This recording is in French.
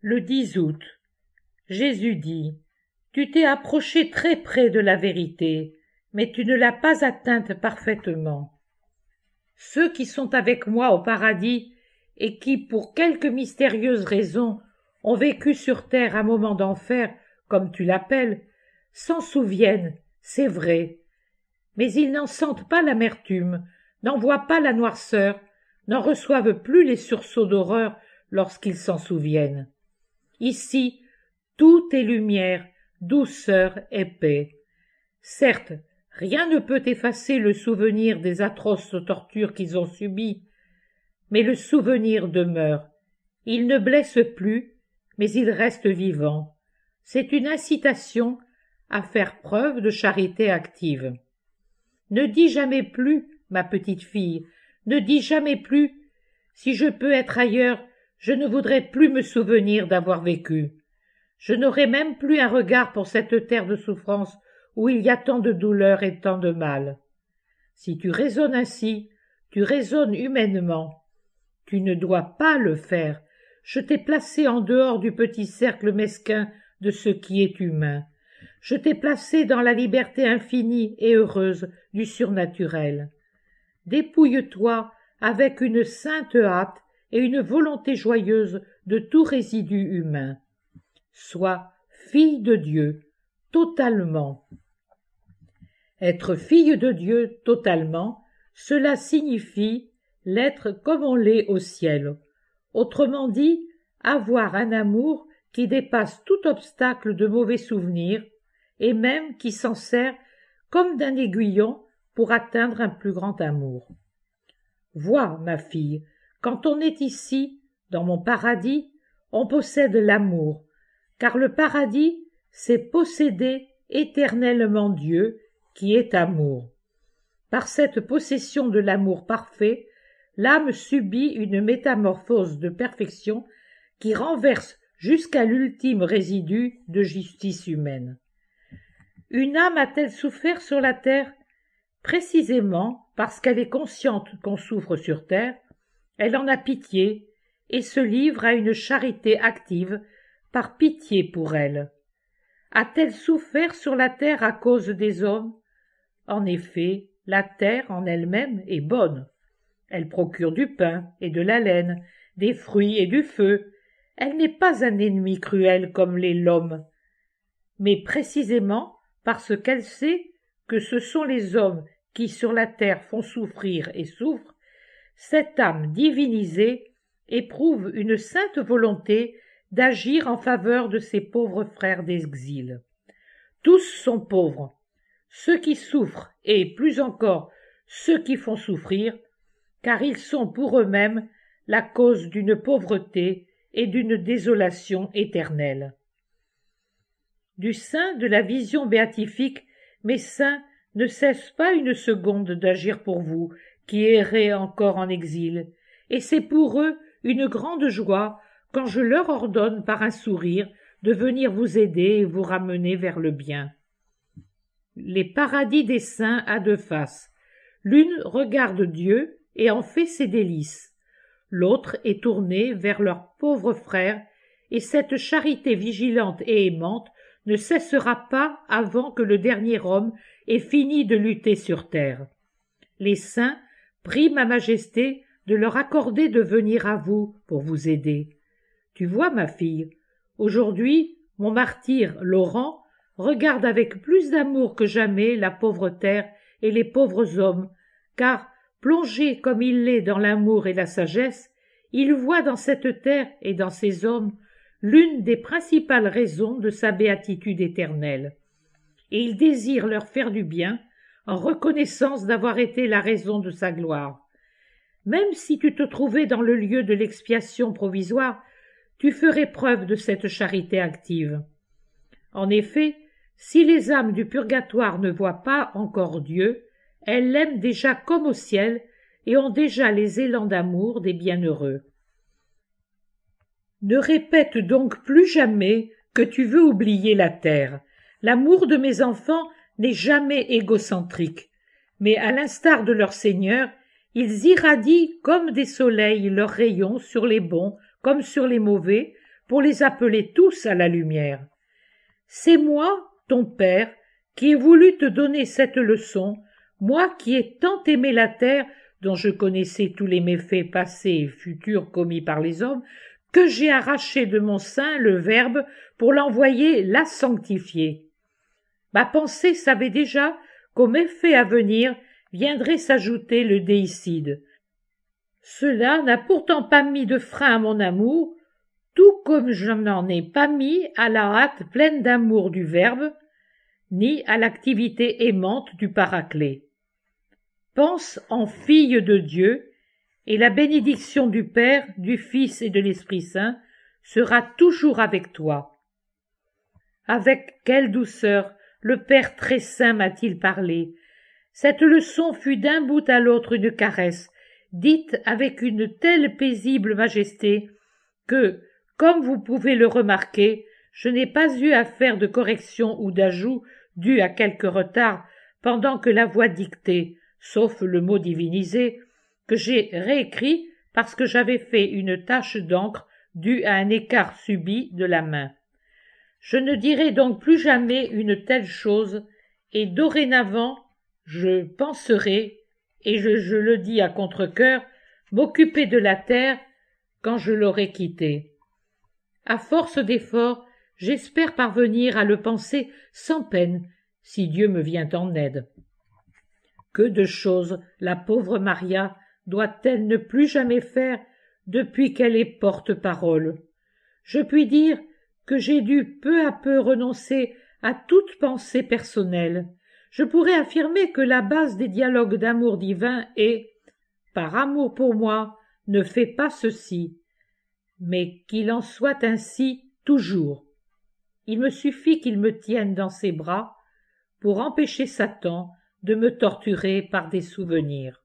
Le 10 août, Jésus dit Tu t'es approché très près de la vérité, mais tu ne l'as pas atteinte parfaitement. Ceux qui sont avec moi au paradis et qui, pour quelque mystérieuse raison, ont vécu sur terre un moment d'enfer, comme tu l'appelles, s'en souviennent, c'est vrai, mais ils n'en sentent pas l'amertume, n'en voient pas la noirceur, n'en reçoivent plus les sursauts d'horreur lorsqu'ils s'en souviennent. Ici, tout est lumière, douceur et paix. Certes, rien ne peut effacer le souvenir des atroces tortures qu'ils ont subies, mais le souvenir demeure. Il ne blesse plus, mais il reste vivant. C'est une incitation à faire preuve de charité active. Ne dis jamais plus, ma petite fille, ne dis jamais plus. Si je peux être ailleurs, je ne voudrais plus me souvenir d'avoir vécu. Je n'aurais même plus un regard pour cette terre de souffrance où il y a tant de douleurs et tant de mal. Si tu raisonnes ainsi, tu raisonnes humainement. Tu ne dois pas le faire. Je t'ai placé en dehors du petit cercle mesquin de ce qui est humain. Je t'ai placé dans la liberté infinie et heureuse du surnaturel. Dépouille-toi avec une sainte hâte et une volonté joyeuse de tout résidu humain. Sois fille de Dieu totalement. Être fille de Dieu totalement, cela signifie l'être comme on l'est au ciel. Autrement dit, avoir un amour qui dépasse tout obstacle de mauvais souvenirs et même qui s'en sert comme d'un aiguillon pour atteindre un plus grand amour. Vois, ma fille, quand on est ici, dans mon paradis, on possède l'amour, car le paradis, c'est posséder éternellement Dieu, qui est amour. Par cette possession de l'amour parfait, l'âme subit une métamorphose de perfection qui renverse jusqu'à l'ultime résidu de justice humaine. Une âme a-t-elle souffert sur la terre Précisément parce qu'elle est consciente qu'on souffre sur terre, elle en a pitié et se livre à une charité active par pitié pour elle. A-t-elle souffert sur la terre à cause des hommes En effet, la terre en elle-même est bonne. Elle procure du pain et de la laine, des fruits et du feu. Elle n'est pas un ennemi cruel comme l'est l'homme. Mais précisément parce qu'elle sait que ce sont les hommes qui sur la terre font souffrir et souffrent, cette âme divinisée éprouve une sainte volonté d'agir en faveur de ses pauvres frères d'exil. Tous sont pauvres. Ceux qui souffrent, et plus encore ceux qui font souffrir, car ils sont pour eux-mêmes la cause d'une pauvreté et d'une désolation éternelle. Du sein de la vision béatifique, mes saints ne cessent pas une seconde d'agir pour vous, qui erraient encore en exil, et c'est pour eux une grande joie quand je leur ordonne par un sourire de venir vous aider et vous ramener vers le bien. Les paradis des saints à deux faces. L'une regarde Dieu et en fait ses délices. L'autre est tournée vers leurs pauvres frères, et cette charité vigilante et aimante ne cessera pas avant que le dernier homme ait fini de lutter sur terre. Les saints prie ma majesté de leur accorder de venir à vous pour vous aider. Tu vois, ma fille, aujourd'hui, mon martyr, Laurent, regarde avec plus d'amour que jamais la pauvre terre et les pauvres hommes, car, plongé comme il l'est dans l'amour et la sagesse, il voit dans cette terre et dans ces hommes l'une des principales raisons de sa béatitude éternelle. Et il désire leur faire du bien en reconnaissance d'avoir été la raison de sa gloire. Même si tu te trouvais dans le lieu de l'expiation provisoire, tu ferais preuve de cette charité active. En effet, si les âmes du purgatoire ne voient pas encore Dieu, elles l'aiment déjà comme au ciel et ont déjà les élans d'amour des bienheureux. Ne répète donc plus jamais que tu veux oublier la terre. L'amour de mes enfants n'est jamais égocentrique, mais à l'instar de leur Seigneur, ils irradient comme des soleils leurs rayons sur les bons comme sur les mauvais, pour les appeler tous à la lumière. C'est moi, ton Père, qui ai voulu te donner cette leçon, moi qui ai tant aimé la terre, dont je connaissais tous les méfaits passés et futurs commis par les hommes, que j'ai arraché de mon sein le Verbe pour l'envoyer la sanctifier. Ma pensée savait déjà qu'au méfait à venir viendrait s'ajouter le déicide. Cela n'a pourtant pas mis de frein à mon amour, tout comme je n'en ai pas mis à la hâte pleine d'amour du Verbe, ni à l'activité aimante du Paraclet. Pense en fille de Dieu, et la bénédiction du Père, du Fils et de l'Esprit Saint sera toujours avec toi. Avec quelle douceur le Père très saint m'a-t-il parlé. Cette leçon fut d'un bout à l'autre une caresse, dite avec une telle paisible majesté que, comme vous pouvez le remarquer, je n'ai pas eu à faire de correction ou d'ajout dû à quelque retard pendant que la voix dictée, sauf le mot divinisé, que j'ai réécrit parce que j'avais fait une tache d'encre due à un écart subi de la main. Je ne dirai donc plus jamais une telle chose, et dorénavant je penserai, et je, le dis à contre-cœur, m'occuper de la terre quand je l'aurai quittée. À force d'efforts, j'espère parvenir à le penser sans peine, si Dieu me vient en aide. Que de choses la pauvre Maria doit-elle ne plus jamais faire depuis qu'elle est porte-parole. Je puis dire que j'ai dû peu à peu renoncer à toute pensée personnelle, je pourrais affirmer que la base des dialogues d'amour divin est Par amour pour moi, ne fais pas ceci, mais qu'il en soit ainsi toujours. Il me suffit qu'il me tienne dans ses bras pour empêcher Satan de me torturer par des souvenirs.